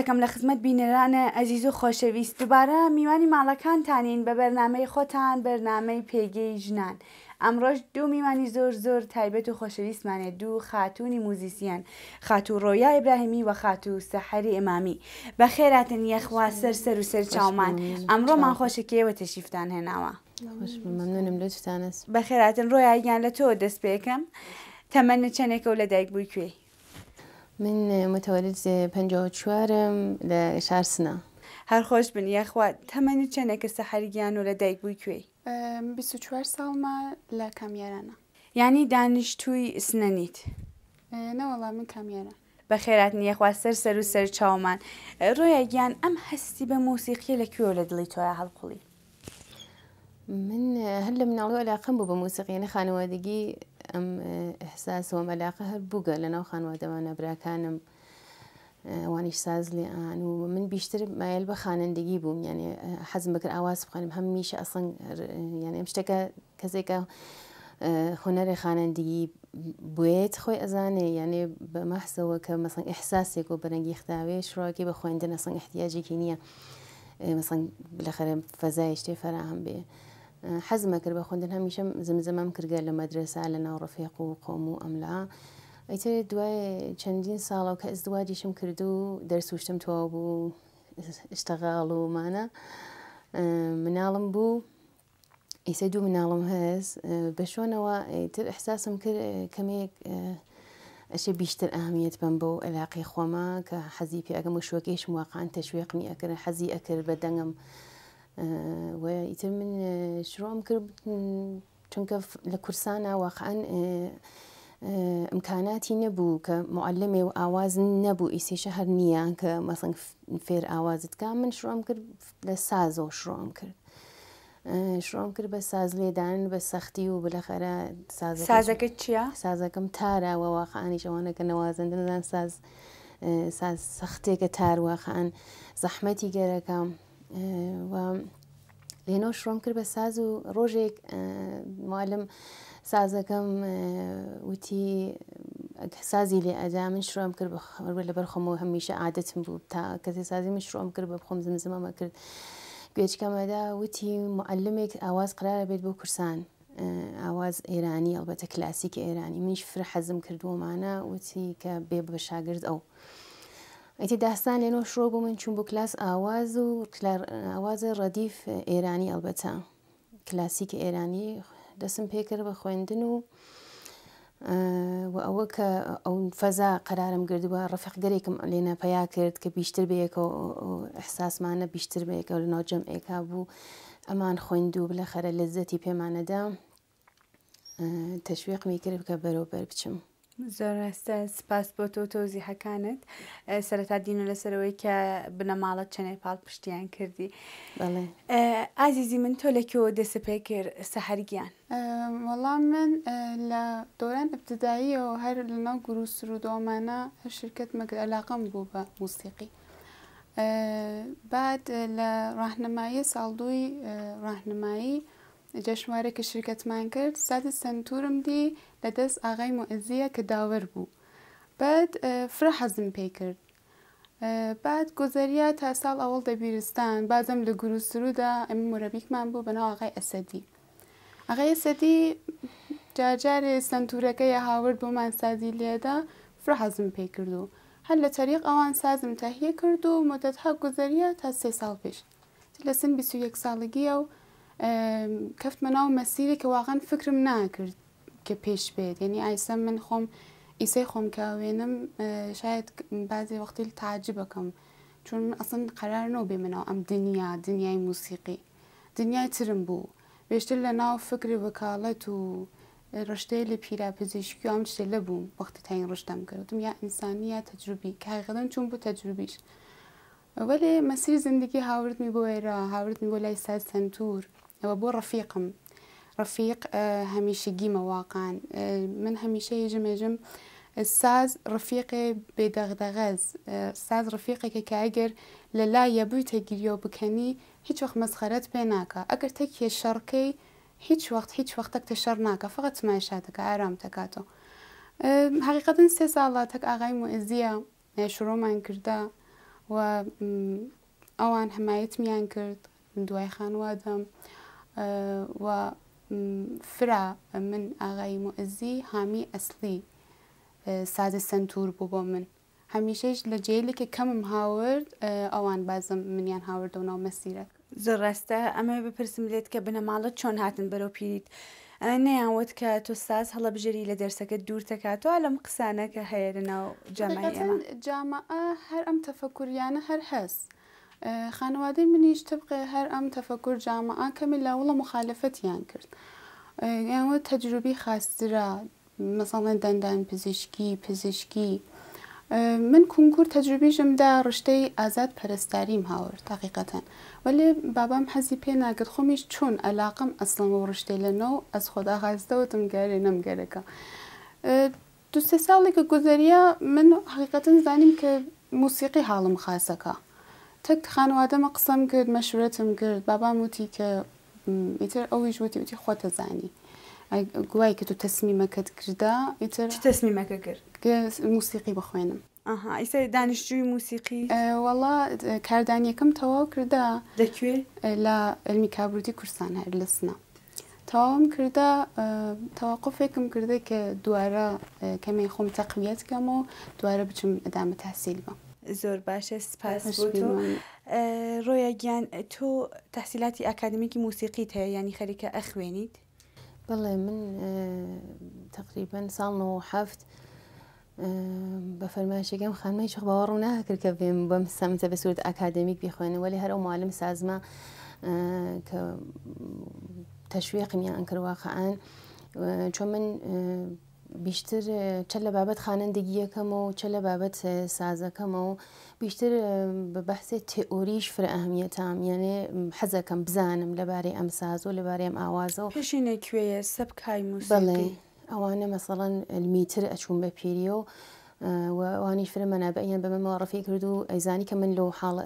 ئازەکەم لە خزمەت بینەرانە ئەزیز و خۆشەویست دوبارە میوانی ماڵەکانتانین بە بەرنمەی خۆتان بەرنمەی پێگەی ژنان. ئەمڕۆژ دوو میوانی زۆر زۆر تایبەت و خۆشەویستمانێت دوو خاتوونی موزیسیان خاتوو ڕۆیا ئیبراهیمی و خاتوو سەحری ئمامی بە خێراتن یەخوا سەر سەر و سەر چاومان ئەمڕۆمان خۆشەکەوە تەشیفتان هێناوە بە خێراتن ڕۆیایان لە تۆ دەست پێکەم تەمەە چەندێکە و لە دایک بووی کوێی من متەوەرج پنج چوارم لە شار سنا هەر خۆش بن یخوا تەمەنی چەندێکە سەحەرگیان و لە دایک بووی کوێی 24 ساڵمە لە کامیارانە یعنی دانیشتووی سنەنیت نەوەڵام من کامیارە بە خێرات نیەخوا سەر سەر و سەر چاومان ڕۆیە گیان ئەم هەستی بە مۆسیقی لە کوێ لە دڵی تۆە هەڵقوڵی من هەر لە مناڵی علاقم بوو بە موسیقیێنە خانەوادگی ئەم ئەحساس و مەلاقە هەر بووگە لەناو خانوادەوانە براکانم وانیش ساز لێیان و من بیشتر مایل بە خانندگی بووم یعنی حەزم بکرد ئاواز بخوانم هەم میشە ئەسن یعنی ئەم شتەکە کەسێکە هوەرێ خانندگی بێت خۆی ئەزانێ یعنی بە مەحسەوە کە مەسەن ئەحساسێک و بەرەنگی خداوێ شڕاکی بە خوێندنە سنگ احتیاجێکی نییە مەسەن لەخەرە فەزای شتێ فەراهم بێ. حەزمە کرد بە خوندن هەمیشە زمزەمەم کردگە لە مەدرسا لە ناو ڕفێق و قۆم و ئەملا ئەیتر دوای چەندین ساڵەوە کە ئەزدواجیشم کرد و دەرسوشتم تۆ بوو شتەغاڵ ومانە مناڵم بوو ئیسە دوو مناڵم هەست بە شۆنەوە تر ئەحساسم کرد کەمێک ئەشە بیشتر ئاهمیت بم بۆ ئەلاقی خۆمە کە حەزی پێگەم و شوەکەیش واقعان تەشوێقمی ئەکرد حەزی ئەکرد بە دەنگم. ويتر من شروع کرد چونکە لە کورسانە واقعان ئەمکاناتی نەبوو کە معلمێ و ئاواز نەبوو ئیسیشە هەر نییان کە مەسنگ فێر ئاوازتکان من شڕام کرد لە سازۆ شڕام کرد. شڕۆم کرد بە ساز لێدان بە سەختی و بلەخەرە سازەکە چیە؟ سازەکەم تاراوە واخانی جوانەکە نەوازنددان ساز ساز سەختێکە تارواخان زەحمەتی گەرەکەم. لێنەوە شڕۆم کرد بە ساز و ڕۆژێک معلم سازەکەم وتی سازی لێ ئەدا من شڕۆم کرد بەخەمەوە لەبەر خۆمەوە هەمیشە عادەتم بوو تا کەسی سازی من شڕۆم کرد بە بخۆم زمزمەمە کرد گوێچکەمەدا وتی معلمێک ئاواز قرارە بێت بۆ کورسان ئاواز ئێرانی ئەڵبەتە کلاسیکە ئێرانی منیش فر حەزم کردووەمانە وتی کە بێ بە شاگرد ئەو. ئەتی داستان لێنەوە شڕۆ بۆ من چوون بۆ کلاس ئاواز و ئاوازە ڕەدیف ئێرانی ئەلبەتە کلاسیک ئێرانی دەسم پێکرد بە خوێندن و و ئەوە کە ئەو فەزا قەرارم کردووە ڕفق گەرێکم لێنە پیا کرد کە بیشتر بەیەکە احساسمانە بیشتر بەیەکە لە ناوجەم ئێکا بوو ئەمان خوێندوو بلە خەرە لەزەتی پێمانەدا تەشویقمی کرد کە بەرەوبەر بچم. زۆر ئێستا سپاس بۆ تۆ تۆزیحەکانت سەرەتا دینە لەسەرەوەی کە بنەماڵە چەنێ پاڵ پشتیان کردی ئازیزی من تۆ لەکەوە دەسە پێ کرد سەهرگیان وەڵام من لە دۆران ابتداییەوە هەر لەناو گرو سرودۆمانە هەر شرکت مەگر ئەلاقم بوو بە موسیقی بعد لە ڕاهنمایی ساڵدووی ڕاهنمایی جەشوارێکی شرکتمان کرد سادە سنتورم دی لدس آقای مۆئزیە که داور بود. بعد فرح حەزم پی کرد بعد گذریه تا ساڵ لگرو دەبیرستان بازم لە گروسرودا ئەمی مرەبیکمان بوو آقای اسدی آقای اسدی. ئەسەدی جارجارێ یه هاورد بۆمان سازی لێدا فرح حەزم پی کردو هەر طریق آوان سازم تهیه کرد و ها گذریه تا سه سال پیش لسن بیسو یک سالگی و کفت مناو مسیری که واقعا فکرم ناکرد که پیش بید یعنی ایسا من خوم ایسه خوم که وینم شاید بعضی وقتی تعجب کم چون اصلا قرار نو منو ام دنیا دنیای موسیقی دنیای ترم بو بیشتر لنا فکر وکالت و رشته لپیره پزشکی هم چه لبوم وقتی رشته رشدم کردم یا انسانی تجربی که چون بو تجربیش ولی مسیر زندگی هاورد می بو ایرا هاورد می بو سنتور و بو رفیقم رفيق آه، هميشي قيمة واقعا آه، من هميشي يجم يجم الساز آه، رفيقي بدغدغز الساز رفيقي ككاقر للا يبوي تقريو بكني هيت وقت مسخرت بيناكا أقر تكي الشرقي هيت وقت هيت وقت تشرناكا فقط ما عرام تكاتو حقيقة سيسا الله تك أغاي مؤزية شروع من كردا و أوان حمايت ميان كرد من دواي خانوادم و فرا من ئاغای مؤزی هامی ئەسلی سازە سنتور بوو بۆ من هەمیشەش لە جێلێکی کەمم هاورد ئەوان بازم منیان هاوردە ناو مەسیرەک زۆر ڕاستە ئەمە بپرسم لێت کە بنەماڵت چۆن هاتن بەرەو پیریت نەیانوت کە تۆ ساز هەڵەبژێری لە دەرسەکە دوور دەکاتەوە لەم قسانە کە هەیە لەناو جامای ئێمە جامە هەر ئەم تەفەکوریانە هەر هەست. خانەوادەی منیش تبقێ هەر ئەم تەفەکر جامەعا کەمی لاوڵە مخالفەتیان کرد یانوە تەجروبی خاسترا مەسەڵێن دەندان پزیشکی پزیشکی من کنکور تەجروبیژمدا ڕشتەی ئازاد پەرستاریم هاور تاقیقەتەن وەێ بابام حەزی پێ ناگرت خۆمیش چۆن ئەلاقم ئەسڵم و ڕشتەی لەنەو ئەس خۆداغازدەوتم گەرێ نەمگەرەکە دوسێ ساڵێکە گوزەریە من حقیقەتن زانیم کە موسیقی حاڵم خاسەکە تک خانواده ما قسم کرد مشورتم کرد بابام وتی که میتر ئەویش وتی وتی خۆتە زانی گوای که تو تەسمیمەکەت کردا ئیتر تەسمیمەکە کرد موسیقی بخوێنم آها موسیقی وڵا کاردانیەکەم تەواو کردا دەکوێ لە ئەلمی کابروتی کورسان هەر لەسنا تەواوم کردا کرده کردە کە دواره کەمی خۆم تقویت کم و دووارە بچم دامە تحصیل بم زۆرباش سپاس رویا گیان تحصیلاتی تەحسیلاتی موسیقی موسیقیت یعنی خیلی که اخوینید؟ بله من تقریبا سال ساڵ حفت بە فەرماشێکم خانمای چخ باوەڕ ناکرد کە بێم بەم سەمتە بە سوورت ئاکادمیک بیخوێنەوە لە هەرو معلم سازمە کە تەشوێقمیان ئەنکرواقعان چون من بیشتر اه، چە بابت بابەت کم و بابت اه، سازه کم و بیشتر اه، به بحث بە بەحسێ تئۆریش فرەهمیەتام یعنێ حەزەکەم بزانم لەبارەی ئەم ساز و لەبارەی ئەم ئاوازە و پێشینێکوێیە سەب کای بڵێ ئەوانە مەسەڵەن میتر ئەچوون بە پیریۆ. وانی فرمە نابەیان به من معرفی کردو ایزانی کە من لو حال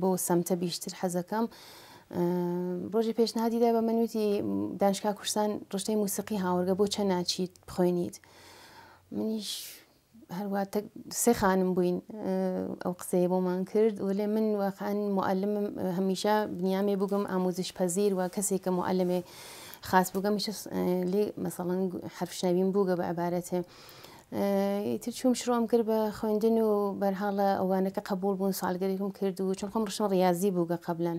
بۆ سمت بیشتر کم ڕۆژی پێشنهادیدا بە منوتی دانشکا کوردستان ڕشتەی موسیقی هاوەرگە بۆ چە ناچیت بخۆینیت منیش هەروە سێ خانم بووین ئەو قسەیە بۆمان کرد و لێ من وەخان معلم هەمیشە بنیامێ بگوم ئامۆزیش پەزیر و کەسێکە معلمێ خاص بگەم لێ مەسەڵەن حرفشنەویم بووگە بە عبارەتێ. ئیتر چوم شڕۆم کرد بە خوێندن و بەرهاڵە ئەوانەکە قبول بوون سالگەریکم کرد و چونخۆم ڕشن ڕاضی بووگە قبلەن.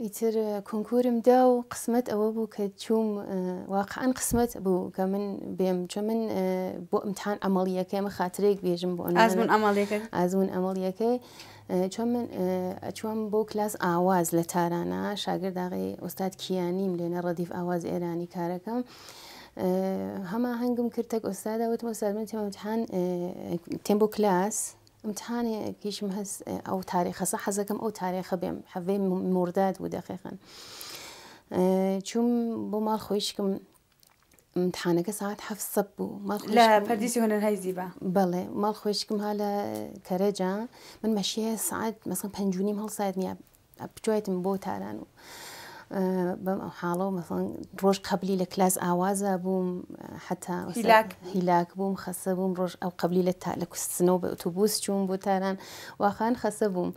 ئیتر کنکورم دا و قسمت ئەوە بوو کە چوم واقعان قسمت بوو کە من بێم چ من بۆ ئەمتحان ئەمەڵیەکە مە خااتێک بێژم بۆ ئازبوون ئەمەڵیەکە ئازبوون ئەمەڵیەکەی چۆن من ئەچوم بۆ کلاس ئاواز لە تارانە شاگرداغی ئۆستاد کیانیم لێنە ڕدیف ئاواز ئێرانی کارەکەم. هەما هەنگم کرتێک ئۆستادەوت وەسەر من تێمەمتحان تێم بۆ کلاس امتحانی کیش مهس او تاریخ صح کم او تاریخ بیم، حبی مرداد دقیقا چون بو مال که ساعت هفت صبح بو مال خويشكم لا برديسي هنر های زیبا؟ بله مال خویش کم حالا کرجا من مشیه ساعت مثلا پنجونیم هال ساعت نیا بجویتم بو تارانو آه، بم ئەو مثلا روش قبلي لكلاس لە بوم آه، حتى هلاك هلاك بوم خاصه بوم روش او قبلي لتا تا لە کوستنەوە بە ئۆتوبوس چوون خاصه بوم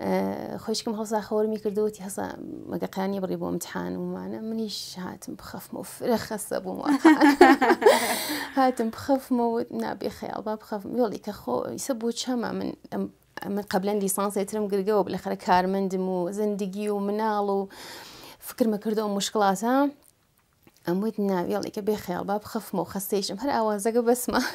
آه، خوش كم بووم خور هەڵسا خەوەرمی کردوەتی هەسا مەگەقیانی بڕی بۆ ئەمتحان ومانە منیش هاتم بخف و فرە خەسە بووم هاتم بخەفمەوە نابێ خەیاڵ با بخەفم یۆڵی کە خۆ ئیسە بۆ من من قبلن ليسانس يترم قرقو بلەخرە كارمن دمو زندقي ومنالو فکرمە کردەوە مشکلاتە ئەموت ناویڵێکە بێخیال با بخەفمەوە خەستەیشم هەر ئاوازەگە بەسمە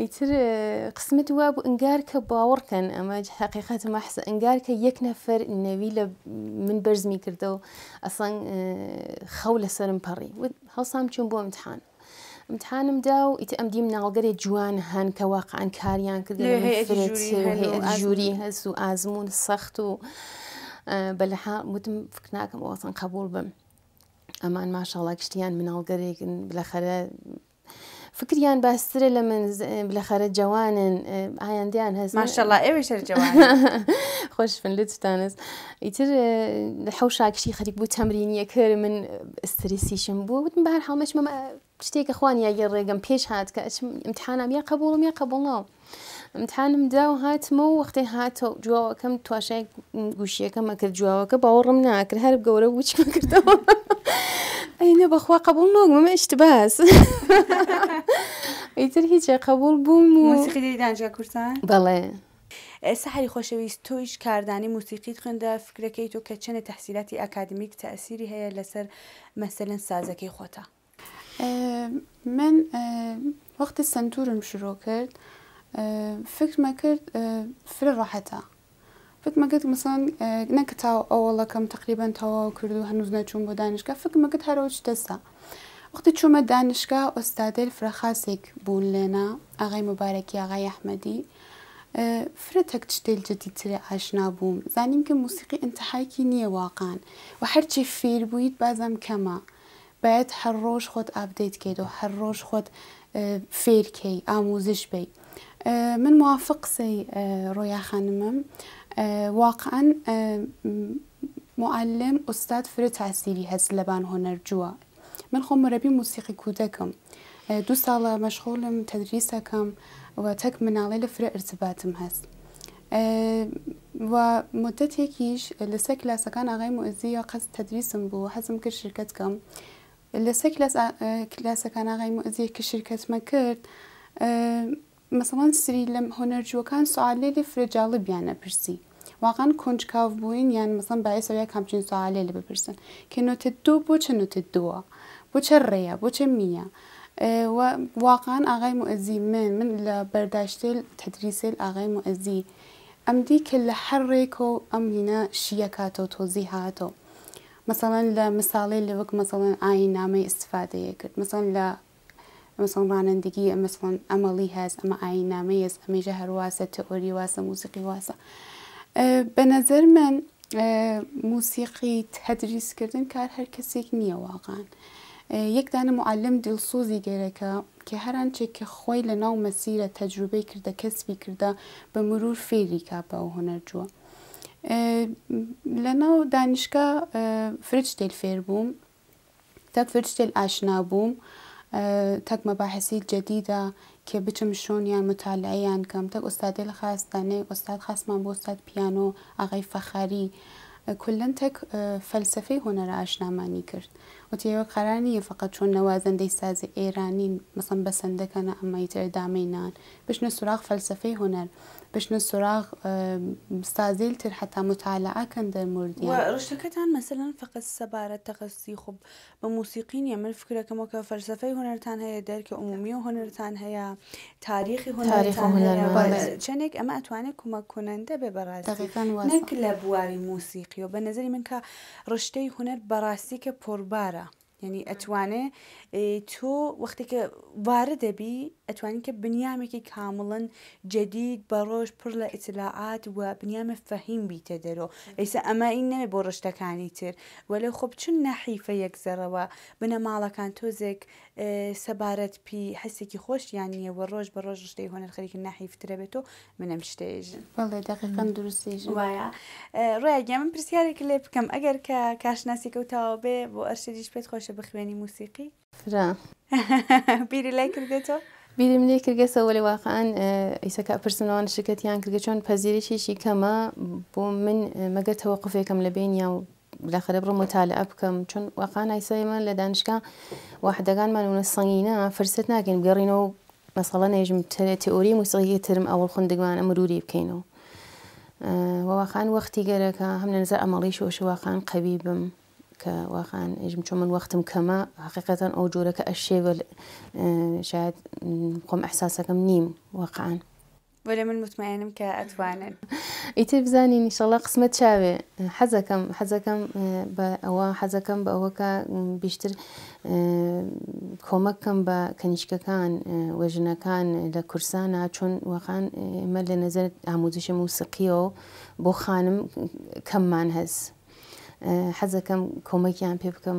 ئیتر اه، قسمت وا بوو ئەنگار کە باوەڕکەن ئەمە حقیقەت مەحسە ئەنگار کە یەک نەفەر نەوی لە من بەرزمی کردەوە ئەسان اه، خەو لەسرم پەڕی هەڵسام چون بۆ ئەمتحان امتحانم دا و ئیتە ئەم دیم ناڵگەری جوان هەن کە واقعان کاریان کرد ژووری هەست و ئازمون سەخت و آه، بەلەها وتم فكناكم ئەوەسن قبول بم اما ما شاء الله كشتيان ئەمان ماشەڵە کشتیان مناڵگەرێکن بلەخەرە فکریان باسرە لە من بلەخەرە آه، جوانن آه، ما شاء الله ئێوە شر جوان خوش خۆشفن لتانست ئیتر حوشاکشی خەریک بوو تەمرینیە کرد من استریسیشم بوو وتم بەهر حال مش ما خوانیاگە اخواني يا هات بيش ئەچم امتحانام يا قبولم يا قبولناوە ئەمتحانم دا و هاتمە و وەختی هاتۆ جواوەکەم تواشای گوشیەکەمە کرد جواوەکە باوەڕم ناکرد هەر گەورە وچمە کردەوە ئەینە بەخوا قبول نۆگممە ئشتباس ئیتر هیچە قبول بووم و موسیقیدانجا کوردستان بەڵێ. سەحری خۆشەویست تۆیش کاردانی موسیقیت خوێندە فکرەکەی تۆ کە چەنە تەحسیلاتی ئاکادمیک تەسیری هەیە لەسەر مەسەلەن سازەکەی خۆتە من وەختی سنتورم شروع کرد فکر میکرد فر راحتا فکر میکرد مثلا آه، نکتا اول کم تقریبا تا کرد و هنوز نچون با دانشگاه فکر میکرد هر وقت دستا وقتی چون دانشگاه استاد فرخاسیک بون لنا آقای مبارکی آقای احمدی آه، فرا تكتشتيل جديد تري عشنا بوم که موسیقی موسيقي انتحاكي نیه واقعا و هر چی فير بويت بازم كما باید هر روش خود اپدیت کید و هر روش خود آه، فیر کی آموزش بید آه، من موافق سي آه، رويا خانم آه، واقعا معلم استاد فر تاثیری هست لبان هنر جوا من خو مربی موسیقی کودکم دو ساله مشغولم تدریسکم و تک مناڵی لە فرە ارتباتم هەست و مدتێکیش لەسەر کلاسەکان ئاغای مۆزیە قەست تدریسم بوو حەزم کرد شرکتکەم لەسەر کلاسەکان ئاغای مۆزیە کە شرکتمە کرد مەسەڵەن سری لەم هۆنەرجوەکان سوالێ لێ فرێجاڵی بیانە پرسی واقعا کنجکاو بووین یان مەسەن باعثەوە کامچین سوالێ لە بپرسن کە نوتت دوو بۆ چە نوتت دووە بۆچە ڕێە بۆچە میە واقعا ئاغای مؤزی من من لە بەرداشتێل تەدریسێل ئاغای مؤزی ئەمدی کە لە هەر ڕێکۆ ئەم هینە شیە کاتەوە تۆزی هاتۆ مەسەڵەن لە مساڵی لە وەک مەسەڵەن ئاین نامەی استفادەیە کرد مەسەن لە مثلا رانندگی مثلا عملی هست اما عینامه هست اما جهر واسه تئوری واسه موسیقی واسه به نظر من موسیقی تدریس کردن کار هر کسی نییە واقعا یک معلم معلم که که کە که خۆی لە ناو مسیر تجربه کرده کسبی کرده، به مرور فێری که و هەنەرجووە لە ناو دانشگاه فرچتێل فێر تا تاک فرچتێل اشنا تک مباحثی جدید که بچم یعنی, یعنی کم تک تەک تک دانه استاد خاص من بۆ استاد پیانو، آقای فخری، کلن تەک هنر هۆنەرە معنی کرد قرار نیه فقط ساز ساز مثلا بسنده کنه اما یتر دامینان، بشنه سراغ فلسفه هنر بشن السراغ مستازيل تر حتى متعلقة كان در مورد يعني ورشتكتان مثلا فقط سبارة تخصصي خب بموسيقين يعمل فكرة كما كفلسفي هنرتان هي درك عمومي وهنرتان هي تاريخي هنرتان هي چنك اما اتواني كما كننده ببراسي دقيقا واسا نك لبواري موسيقي وبنظري منك رشتي هنر براسي كبوربارة یعنی ئەتوانێ تۆ وەختێکە وارە دەبی ئەتوانین کە بنیامێکی کامڵن جدید بە ڕۆژ پڕ لە ئیتلاعات و بنیامە فەهیم بیتە دەرۆ ئەیسا ئەمە این نەوێ بۆ ڕشتەکانی تر وەلە خۆ بچن نەحیفە یەک زەرەوە بنە ماڵەکان تۆزێک سەبارەت پی هەستێکی خۆشیان نیە وە ڕۆژ بە ڕۆژ شتەی هۆنەرخەرێکی ناحیفترە بێتەوە منم شتێژن بەڵێ دقیقم دروستیژ وایە ڕێگە من پرسیارێک لێ بکەم ئەگەر کە کاشناسی کەوتاوە بێ بۆ ئەرشدیش پێت خۆشە بخوێنی موسیقی فرا بیری لای کردێتەوە؟ بیرم لێ کردگەسەوە لە واقعان ئیسەکە پرسنەوەوان شکەتیان کردگە چۆن پەزیریشیشی کەمە بۆ من مەگەر تەوەقفێکم لە بینیان و بالاخره برو مطالعه بكم چون واقعا ایسای من واحد لە من اون سنگینا فرصت ناکەین بگرینو مثلا نێژم تئوری موسیقی ترم ئەوڵ خوندگوانە مروری بکەینەوە وواخان اه، وەختی گەرەکە هەم لە نظر ئەمەڵی شۆشواخان قەوی بم کە واقعا ئێژم چون من وقتم کما حقیقتا او جوره که ئەشێوە اه، شاید خۆم ئەحساسەکەم نیم واقعا بۆلێ من متمانم کە ئەتوانن ئیتر بزانین نیشەڵە قسمت چاوێ حەزەکەم حەزەکەم بە ئەوە حەزەکەم بە ئەوەکە بیشتر کۆمەکەم بە کەنیشکەکان وەژنەکان لە کورسانە چۆن وەخان ئمە لە نەزەر ئاموزشە موسقیەوە بۆ خانم کەممان هەست حەزەکەم کۆمەکیان پێ بکەم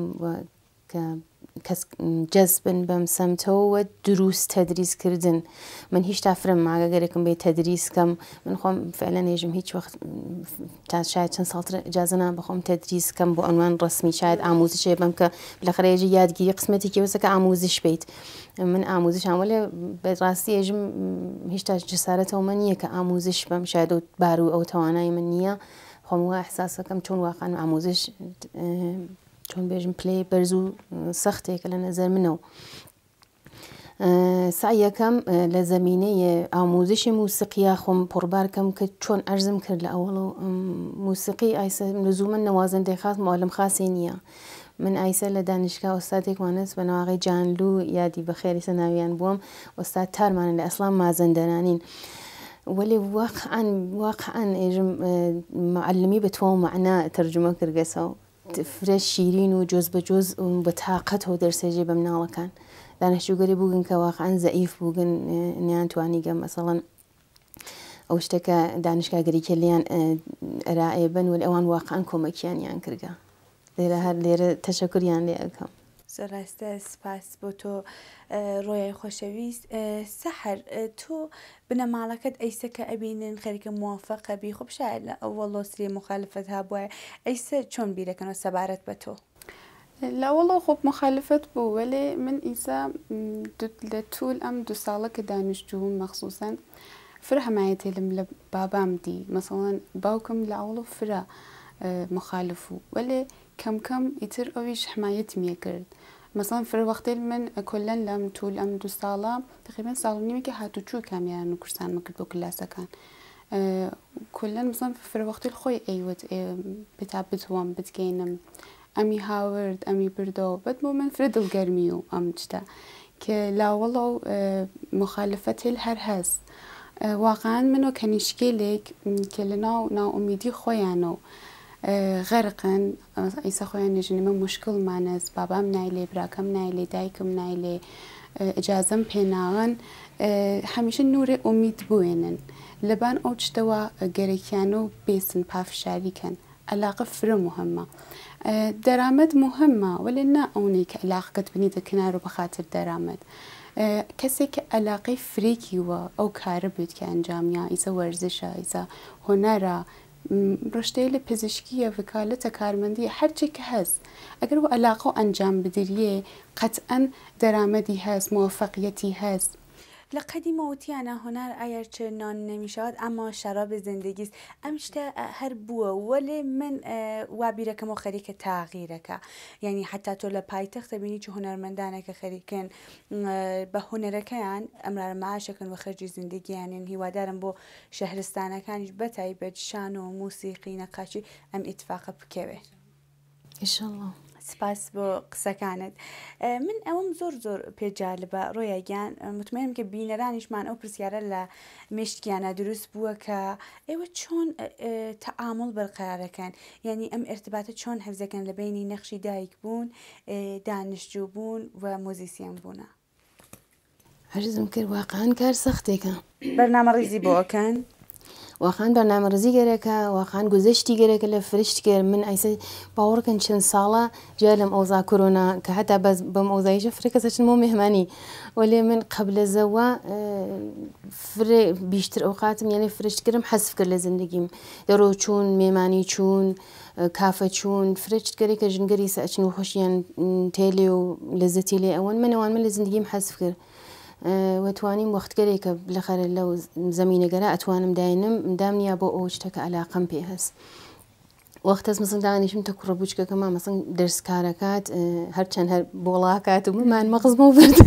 او و درست دروست کردن من هیچ تافرم اگر به تدریس کم من خۆم فعلا نێژم هیچ وقت تا شاید چەند ساڵتر بخوام تدریس کم با عنوان رسمی شاید آموزش بم که لە قسمتی یادگیری که که آموزش بیت من ئاموزشان به بەڕاستی هیچ هیچ جسارەتەوە من نییە که ئاموزش بەم شاید و بار و ئەو توانای من نییە خۆم کم چون واقعا واقعان چۆن بێژم پلی بەرز و سەختێکە لە نەزەر منەوە. سعیەکەم لە زمینەیە ئامۆزشی موسیقییا خۆم پڕبارکەم کە چۆن ئەرزم کرد لە ئەوڵ و موسیقی ئایسە لزومە نەوازندەی خاست مالم خاصی نییە. من ئایسە لە دانیشگا ئۆستاتێکوانەت بە ناواغی جانلو یادی بە خێریسە ناویان بووم ئۆستا تارمانە لە ئەسلام مازەندەرانین. ولی واقعا واقعا ئێژم معلمی بە تۆ معنا تەرجمە کردگەسە و فرە شیرین و جۆز بە جۆز بە تااقەتەوە دەرسێژێ بە مناڵەکان دانەشوگەری بووگن کە واقعان زەعیف بووگن نیان توانی گەم مەسەڵەن ئەو شتەکە دانیشکاگەریکە لیان ئەرائێ بن و ئەوان واقعان کۆمەکیانیان کرگە لێرە هەر لێرە تەشەکریان لێ ئەەکەم ڕاستە سپاس بۆ تۆ اه، ڕۆیای خۆشەویست اه، سەحر اه، تۆ بنەماڵەکەت ئەیسەکە ئەبینن خەریکە موافقە بی خۆ بشار لە ئەوە لۆسری مخالفت هابووە ئەیسە چۆن بیرەکەنەوە سبارت با تو لا والله خوب مخالفت بوو ولی من ئیسا لە توول ئەم دو ساله که دانیشتوون مخصوصا فر هەمایەت لەم لە دی مثلا باوکم لە فرا مخالفو ولی کەم کەم ئیتر ئەویش حمایەتی میە کرد. مەسان فرۆوەختێ من کلەن لەم توول ئەم دو ساڵە تقریبان ساڵ نیمێکی هاتوچوو کامیان يعني و کورسان مکرد بۆ کلاسەکان. کلەن مزان فرۆوەختی خۆی ئەیوت أيوة، بتا بتوان بتگەینم. ئەمی هاورد ئەمی بردەوە بەت بۆ من فرە دڵگەرمی و ئەم شتە کە لاوەڵە و مخالفەت هل هەر هەست. واقعان منۆ کەنیشکی لێک کە لە ناو ناومیدی خۆیانەوە. غەرقن ئیسە خۆیان نێژنمە مشکلمانەز بابام نایلێ براکەم نایلێ دایکم نایلێ ئجازم پێناوان هەمیشە نورێ ئومید بێنن لەبان ئەو شتەوە گەرەکیان و بێسن پافشاریکەن علاقە فرە مهمە. دەرامەت مهمە ولی نا ئەوەی کە علاقەت بنی دەکنار و بەخاتر دەرامەت. کەسێک کە ئەلاقەی فریکی وە ئەو کارە بێت کە ئەنجامیا ئیسە وەرزشە ئیسە هۆنەرە رشته پزشکی یا وکالت کارمندی هر چی که هست اگر و علاقه انجام بدیریه قطعا درامدی هست موفقیتی هست لقدیم اوتیان هنر چه نان شود اما شراب زندگی است امشتا هر بو ولی من وابیره که ما که تغییره که یعنی حتی تو تخت بینی چه هنرمندانه که خریکن به هنره امرار معاشه کن و زندگی خرج این زیندگییانین هیوادارم شهرستان کن بەتایبەت شان و موسیقی نقاشی ام اتفاق بکەوێ. انشالله. سپاس بۆ قسەکانت من ئەوم زۆر زۆر پێجالبە ڕۆیەگیان مطمئنم کە بینەرانیشمان ئەو پرسیارە لە مشتیانە دروست بووە کە ئێوە چۆن تەعامل بەرقرارەکەن یعنی ئەم ارتباتە چۆن هەفزەکەن لە بینی نەخشی دایک بوون دانیشتجو بوون و مۆزیسیان بوونە هەرزم کرد واقعان کار سەختێکە بەرنامە ڕیزی بۆەکەن. واخان بەرنامەرزی گەرەکە واخان گوزشتی گەرەکە لە فرشتگر من ئەیس باوەڕکن چەند ساڵە جا لەم ئەوزا کۆرۆنا کە هەتا بەس بەم ئەوزاییشە فرێکەسە چن بۆ مهمانی وەلێ من قبلە زەوە فرێ بیشتر ئەو خاتم یعنی فرشتگرم حەسف کرد لە زندگیم دەڕۆ چوون مێمانی چوون. کافە چوون فرچ گەرێکە ژنگەری سەچن و خۆشیان تێلێ و لە زەتی لێ ئەوەن منەوان من لە زندگیم حەسف کرد وەتوانیم وەختگەرێکە لەخەر لەو زمینەگەرە ئەتوانم داێنم دام نیە بۆ ئەو شتەکە ئەلاقم پێ هەست. وەختەس مەسن دانیشم تە کوڕە بچکەکەمان مەسن دەرسکارەکات هەرچەند هەر بۆڵاکات و ممان مەقزمە و برد.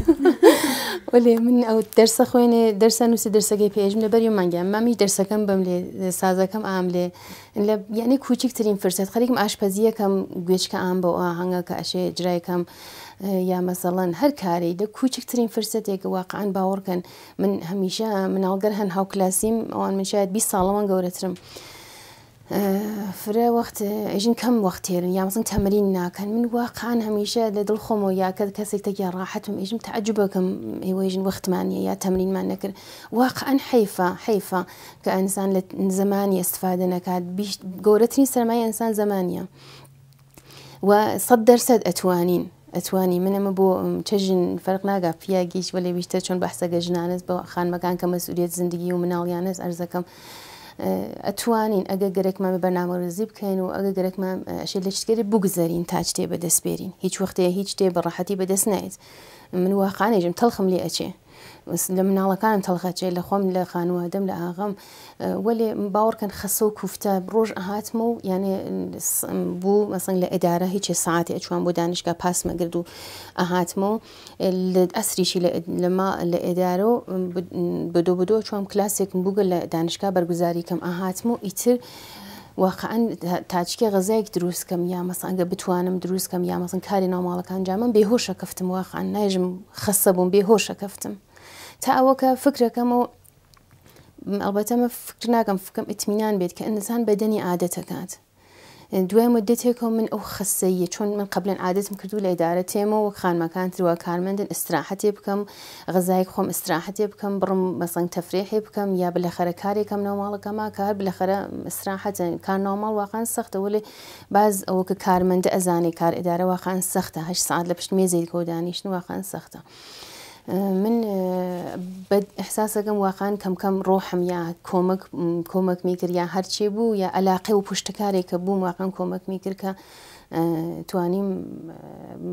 وەێ من ئەو دەرسە خوێنێ دەرسە نووسی دەرسەکەی پێژم لە بەری مانگەم مامی دەرسەکەم بم لێ سازەکەم ئام لێ لە یعنی کوچیکترین فرسەت خەریکم ئاشپەزیەکەم گوێچکە ئام بۆ ئاهەنگە کە ئەشێ جرایکەم. یا مەسەڵەن هەر کارەی دە کوچکترین فرسەتێکە واقعان باوەڕکەن من هەمیشە مناڵگەر هەن هاوکلاسیم ئەوان من شاید 20 ساڵەوان گەورەترم. آه، فرا وقت اجين كم وقت يعني يا مثلا تمرين كان من واقع انا هميشه لدى الخمو يا كذا كسك تجي راحتهم اجين تعجبكم هو يجين وقت ماني يا تمرين ما نكر واقعا حيفا حيفا كانسان زمان يستفاد نكاد بيش قولتني سلمايا انسان زمانيا وصدر سد اتوانين اتواني من ما بو تشجن فرق ناقا فيا جيش ولا بيشتر شون بحسق جنانس بو خان مكان كمسؤولية زندقي ومنال يانس ارزكم ئەتوانین ئەگە گەرەکمان بە بەنامەڕزی بکەین و ئەگە گەرەکمان شێ لە شتگەری بگزەرین تا شتێ بەدەستبێرین هیچ وەختەیە هیچ شتێ بەڕەحەتی بەدەست نایێت من واخانێژم تەڵخم لێ ئەچێ لە مناڵەکانم تەڵغەچێ لە خۆم لە خانوادەم لە ئاغم وەێ باوەڕکەن خەسە و کوفتە ڕۆژ ئاهاتمە و یانێ بوو مەسنگ لە ئەدارە هیچێ ساعتی ئەچوان بۆ دانیشگا پاسمە گرد و ئاهاتمە و ئەسریشی لەما لە ئێدارە و بەدۆ بدۆ چۆم کلاسێکم بووگە لە دانیشگا بەرگزاریکەم ئاهاتمە و ئیتر. واقعا تاچکە غەزایك دروستکەم یا مەسانگە بتوانم دروستکەم یا مەسن کاری ناوماڵەکان جا من بێهۆشە کەفتم واخان نایژم خەسە بووم بێهۆشە کەفتم. تا ئەوەکە فکرەکەم و ئەلبەتەمە فکر ناکەم فکەم ئتمینان بێت کە ئەنسان بەدەنی عادەتەکات. دوای مدتێکەوە من ئەو خسەیە چۆن من قبلن عادەتم کردو لە ئیدارە تێمە و خانمەکان تروە کارمەندن استراحەتێ بکەم غەزای خۆم استراحەتێ بکەم بڕم بەسەنگ تەفرێحێ بەکەم یا بلەخەرە کارێکم ناوماڵەکەما کار بلەخەرە استراحەتن کار ناوماڵ واقعان سەختەوە لێ باز ئەوە کە کارمەندە ئەزانەی کار ئێدارە واخان سەختە هەش سعات لە پشت مێزیکەوە دانیشتن واخان سەختە. من احساسەکەم واقعان کەم کەم ڕۆحم یا کۆمەک کۆمەک میکرد یا هەرچێ بوو یا ئەلاقی و پشتکارێکە بووم واقعان کۆمەک میکردکە توانیم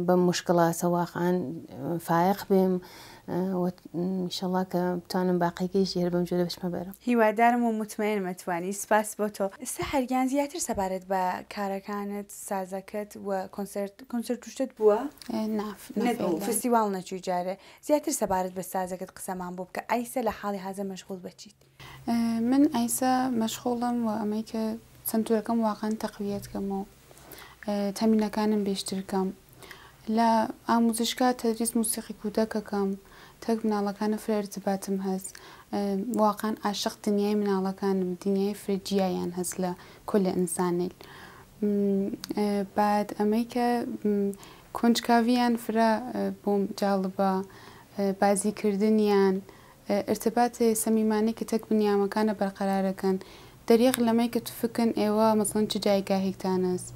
بە مشکڵە سەواقعان فایق بێم میشەڵا کە بتوانم باقیەکەی ژێر بەم جۆرە بشمە بەرم هیوادارم و مطمئن مەتوانی سپاس بۆ تۆ ئستا هەرگیان زیاتر سەبارەت بە کارەکانت سازەکەت و کنسرت کنسرت توشتت بووە فستیواڵ نەچوی جارە زیاتر سەبارەت بە سازەکەت قسەمان بۆ بکە ئایسە لە حاڵی حازە مەشغول بچیت من ئایسە مەشغوڵم و ئەمەی کە چەندورەکەم واقعان تەقویەتکەم و تەمینەکانم بێشترکەم لە ئاموزشکە تەدریس موسیقی کودەکەکەم. تەک مناڵەکانە فرێرجباتم هەست واقعان عاشق دنیای مناڵەکانم دنیای فرجیایان هەست لە کل ئینسانیل بعد ئەمەی کە کۆنجکاویان فرە بۆم جاڵبە بازیکردنیان ارتباتی سەمیمانی کە تەک بنیامەکانە بەرقەرارەکەن دەریق لەمەی کە توفکن ئێوە مەسڵن چ جایگاهێکتانەست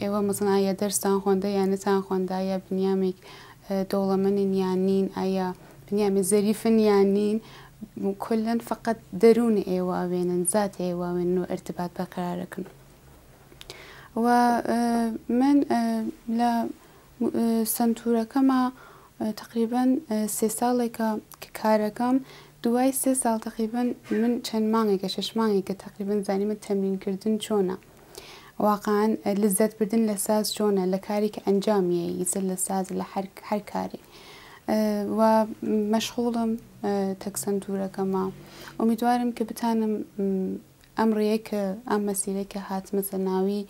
ئێوە مەزن ئایا دەرسان خوۆندە یانەتان خوۆندا یا بنیامێک دۆڵەمەنین یان نین ئایا بنیامێ زەریفن یانین کلەن فقط دەروون ئێواوێنن زات ئێواوێن و ئەرتبات بەقرارەکن و من لە سنتورەکەمە تقریبان سێ ساڵێکە کارەکەم دوای سێ ساڵ تقریبان من چەند مانگێکە شش مانگێکە تقریبان زانیمە تەمرینکردن چۆنە واقعان لذت بردن لە ساز چۆنە لە کارێکی ئەنجامیە یزر لە ساز لە هەر کاری و مەشغوڵم تەکسندورەکەمە ئۆمیدوارم کە بتانم ئەم ڕێ کە ئەم مەسیرێکە هاتمە زەناوی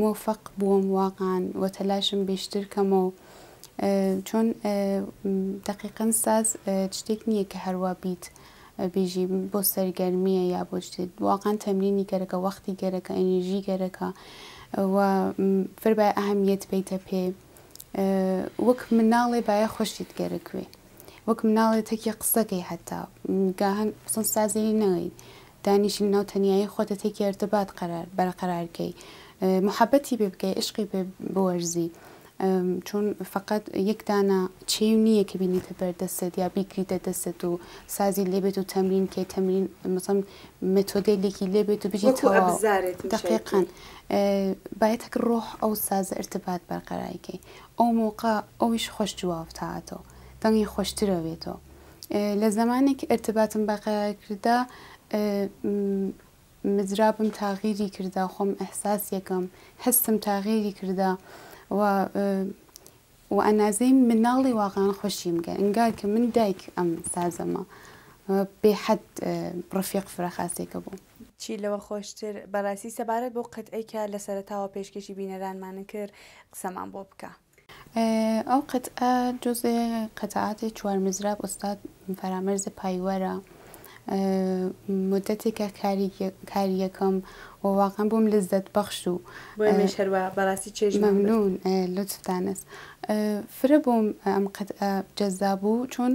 مۆفق بووم واقعان وە تەلاشم بێشتر کەمەوە چۆن دقیقەن ساز شتێک نییە کە هەروە بیت. بێژی بۆ سەرگەرمیە یا بۆ واقعان تەمرینی گەرەکە وەختی گەرەکە ئەنیژی گەرەکە و فربای ئەهمیت بیتە پێ وەک مناڵێ باە خۆشیت گەرەکوێ وەک مناڵێت تێکی قسەکەی هەتا گاهن سن سازی نەوەیت دانیشی ناو تەنیایی خۆتە تێکی ئەرتبات قەرار بەرەقەرارکەی محەبەتی بێ بکەی عشقی بۆوەرزی. چون فقط یەک دانا چێو نییە کە بینیتە بەردەست یا بیکریتە دەست و سازی لێبێت و تەمرین کە تەمرین مەسم متۆدلێکی لێبێت و بژێتەوە دقیقان باەتەك ڕۆح ئەو سازە ارتبات بەرقەرایکەی ئەو موقع ئەویش خۆش جووافتااتەوە دەنگی خۆشترە بێتەوە لە زمانێک ارتباتم بەقەرارکردا مزرابم تاغیری کردا خۆم ئەحساس یەکەم هەستم تاغیری کردا. و ئەنازەی مناڵی واقعان خۆشیم گە ئەنگار کە من دایک ئەم سازەمە بێحەت ڕفیق فرەخاسێکە بوو. چی لەوە خۆشتر بەڕاستی سەبارەت بۆ قەتئیکە لە سەرتاوە پێشکەشی بینەرانمانە کرد قسەمان بۆ بکە. ئەو قەت جۆزێ قەتعاتی چوارمزراب ئوستاد فەرامەرزە پایوەرە مدتێکە کاریەکەم و واقعم بۆم لذت بەخش و بەڕاستی چێژ مەمنون لطفتانست فرە بۆم ئەم جەزا بوو چۆن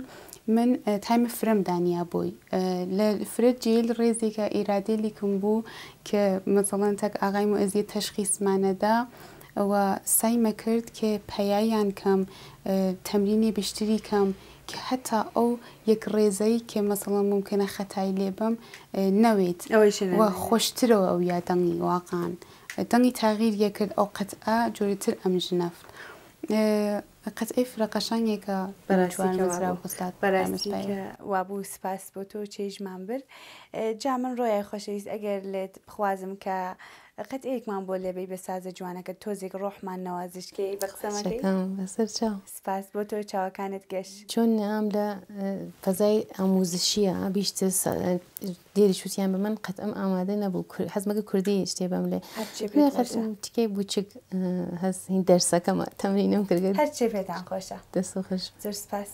من تایمە فرەم دانیا بووی لە فرە جیل ڕێزێکە ئێرادێلیکم بوو کە مەسەڵەن تەک ئاغای وەزیە تەشخیسمانەدا. و سایمە کرد کە پەیایان کەم تەمرینی بشتری کەم او کە هەتا ئەو یەک ڕێزەی کێ نوید ممکنە خەتای و نەوێت خۆشترەوە ئەو یا دەنگی واقعان دەنگی تاغیر یەکرد ئەو قەتە جۆرەتر ئەمژ نەفت. قەتئی که وابو سپاس وابو تۆ من بر جا من خوشیست خۆشەویست اگر خوازم خوازم که ایک من بوله بی به ساز جوانه توزیک روح من نوازش کی بقسمه شکرا بسر چا سپس با تو چا کنت گش چون عمل فضای آموزشیه بیشتر دیری شو یعنی بمن من ام آماده نبود حس مگه اشتی اشتی به بیت خوشا چی بوچک هز هین این کما کم تمرینم کرده هر چی پیدا خوشه دست خوش زر سپس